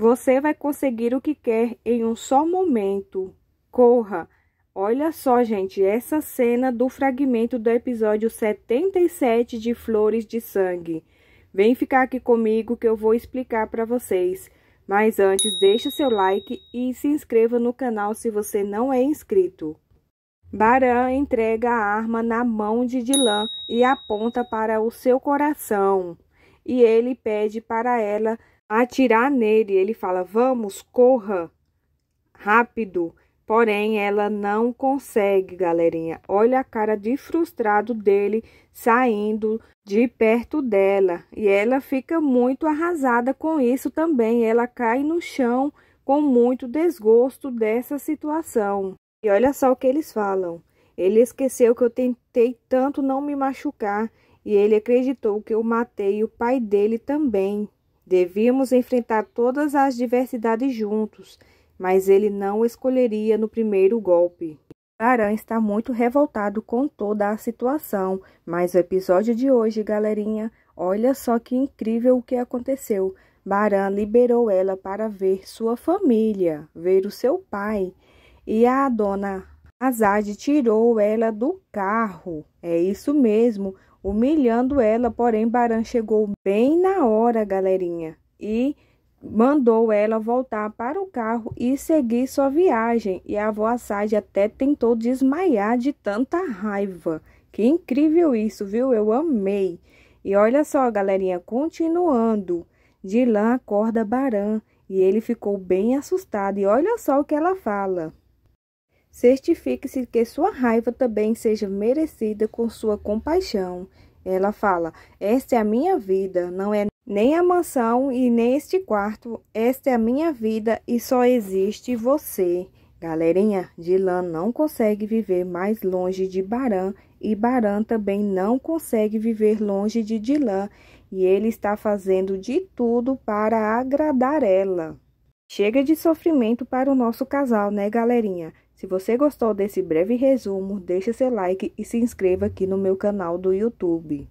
Você vai conseguir o que quer em um só momento. Corra! Olha só, gente, essa cena do fragmento do episódio 77 de Flores de Sangue. Vem ficar aqui comigo que eu vou explicar para vocês. Mas antes, deixa seu like e se inscreva no canal se você não é inscrito. Baran entrega a arma na mão de Dilan e aponta para o seu coração. E ele pede para ela atirar nele. Ele fala: Vamos, corra rápido. Porém, ela não consegue, galerinha. Olha a cara de frustrado dele saindo de perto dela. E ela fica muito arrasada com isso também. Ela cai no chão com muito desgosto dessa situação. E olha só o que eles falam. Ele esqueceu que eu tentei tanto não me machucar e ele acreditou que eu matei o pai dele também. Devíamos enfrentar todas as diversidades juntos, mas ele não escolheria no primeiro golpe. Aran está muito revoltado com toda a situação, mas o episódio de hoje, galerinha, olha só que incrível o que aconteceu. Baran liberou ela para ver sua família, ver o seu pai. E a dona Hazard tirou ela do carro. É isso mesmo, humilhando ela, porém Baran chegou bem na hora, galerinha, e mandou ela voltar para o carro e seguir sua viagem. E a avó Assad até tentou desmaiar de tanta raiva. Que incrível isso, viu? Eu amei. E olha só, galerinha, continuando. Dilan acorda Baran e ele ficou bem assustado. E olha só o que ela fala. Certifique-se que sua raiva também seja merecida com sua compaixão. Ela fala: Esta é a minha vida, não é nem a mansão e nem este quarto. Esta é a minha vida e só existe você. Galerinha, Dilan não consegue viver mais longe de Baran e Baran também não consegue viver longe de Dilan e ele está fazendo de tudo para agradar ela. Chega de sofrimento para o nosso casal, né, galerinha? Se você gostou desse breve resumo, deixa seu like e se inscreva aqui no meu canal do YouTube.